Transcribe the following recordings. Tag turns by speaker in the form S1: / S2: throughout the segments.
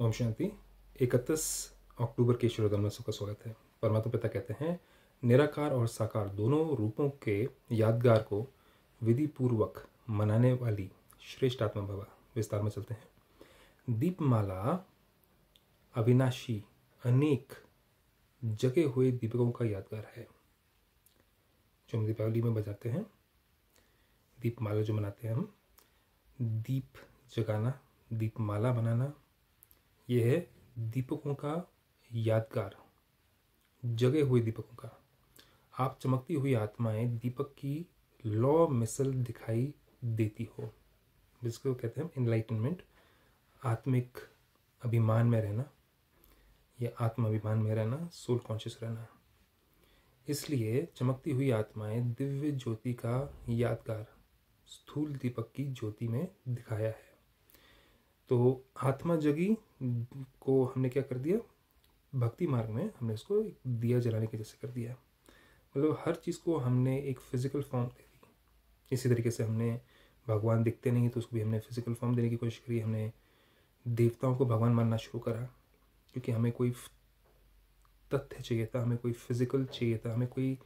S1: ओम शांति इकतीस अक्टूबर के श्रोतम में सबका स्वागत है परमात्मा पिता कहते हैं निराकार और साकार दोनों रूपों के यादगार को विधि पूर्वक मनाने वाली श्रेष्ठ आत्मा भवा विस्तार में चलते हैं दीपमाला अविनाशी अनेक जगे हुए दीपकों का यादगार है जो हम दीपावली में बजाते हैं दीपमाला जो मनाते हैं हम दीप जगाना दीपमाला बनाना ये है दीपकों का यादगार जगे हुए दीपकों का आप चमकती हुई आत्माएं दीपक की लॉ मिसल दिखाई देती हो जिसको कहते हैं इनलाइटनमेंट आत्मिक अभिमान में रहना या आत्माभिमान में रहना सोल कॉन्शियस रहना इसलिए चमकती हुई आत्माएं दिव्य ज्योति का यादगार स्थूल दीपक की ज्योति में दिखाया है तो आत्मा जगी को हमने क्या कर दिया भक्ति मार्ग में हमने इसको दिया जलाने के जैसे कर दिया मतलब हर चीज़ को हमने एक फिज़िकल फॉर्म दे दी इसी तरीके से हमने भगवान दिखते नहीं तो उसको भी हमने फिज़िकल फॉर्म देने की कोशिश करी हमने देवताओं को भगवान मानना शुरू करा क्योंकि हमें कोई तथ्य चाहिए था हमें कोई फिज़िकल चाहिए था हमें कोई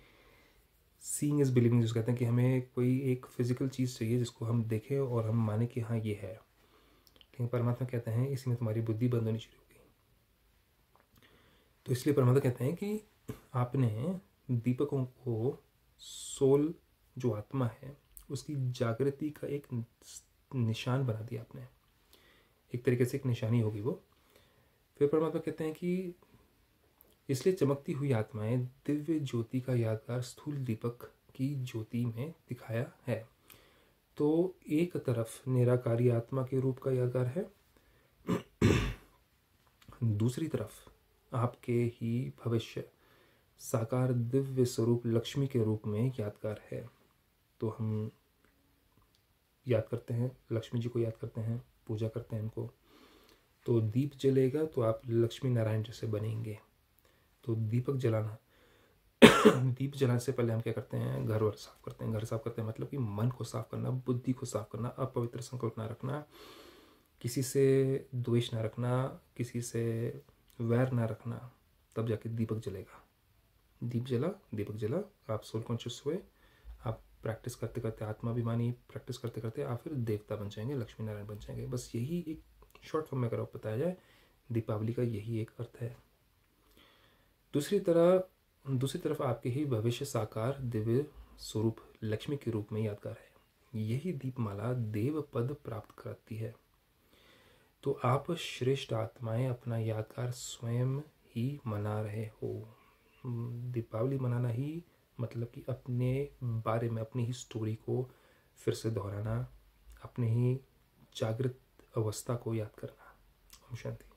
S1: सीइंग इज़ बिलीविंग जिसको कहते हैं कि हमें कोई एक फ़िज़िकल चीज़ चाहिए जिसको हम देखें और हम माने कि हाँ ये है लेकिन परमात्मा कहते हैं इसमें तुम्हारी बुद्धि बंद होनी शुरू हो गई तो इसलिए परमात्मा कहते हैं कि आपने दीपकों को सोल जो आत्मा है उसकी जागृति का एक निशान बना दिया आपने एक तरीके से एक निशानी होगी वो फिर परमात्मा कहते हैं कि इसलिए चमकती हुई आत्माएं दिव्य ज्योति का यादगार स्थूल दीपक की ज्योति में दिखाया है तो एक तरफ निराकारी आत्मा के रूप का यादगार है दूसरी तरफ आपके ही भविष्य साकार दिव्य स्वरूप लक्ष्मी के रूप में यादगार है तो हम याद करते हैं लक्ष्मी जी को याद करते हैं पूजा करते हैं इनको तो दीप जलेगा तो आप लक्ष्मी नारायण जैसे बनेंगे तो दीपक जलाना दीप जलाने से पहले हम क्या करते हैं घर वर साफ करते हैं घर साफ करते हैं मतलब कि मन को साफ करना बुद्धि को साफ करना अपवित्र संकल्प ना रखना किसी से द्वेष ना रखना किसी से वैर ना रखना तब जाके दीपक जलेगा दीप जला दीपक जला आप सोल कॉन्शियस हुए आप प्रैक्टिस करते करते आत्माभिमानी प्रैक्टिस करते करते आप फिर देवता बन जाएंगे लक्ष्मी नारायण बन जाएंगे बस यही एक शॉर्ट फॉर्म में अगर बताया जाए दीपावली का यही एक अर्थ है दूसरी तरह दूसरी तरफ आपके ही भविष्य साकार दिव्य स्वरूप लक्ष्मी के रूप में यादगार है यही दीपमाला देव पद प्राप्त कराती है तो आप श्रेष्ठ आत्माएं अपना यादगार स्वयं ही मना रहे हो दीपावली मनाना ही मतलब कि अपने बारे में अपनी ही स्टोरी को फिर से दोहराना अपने ही जागृत अवस्था को याद करना शांति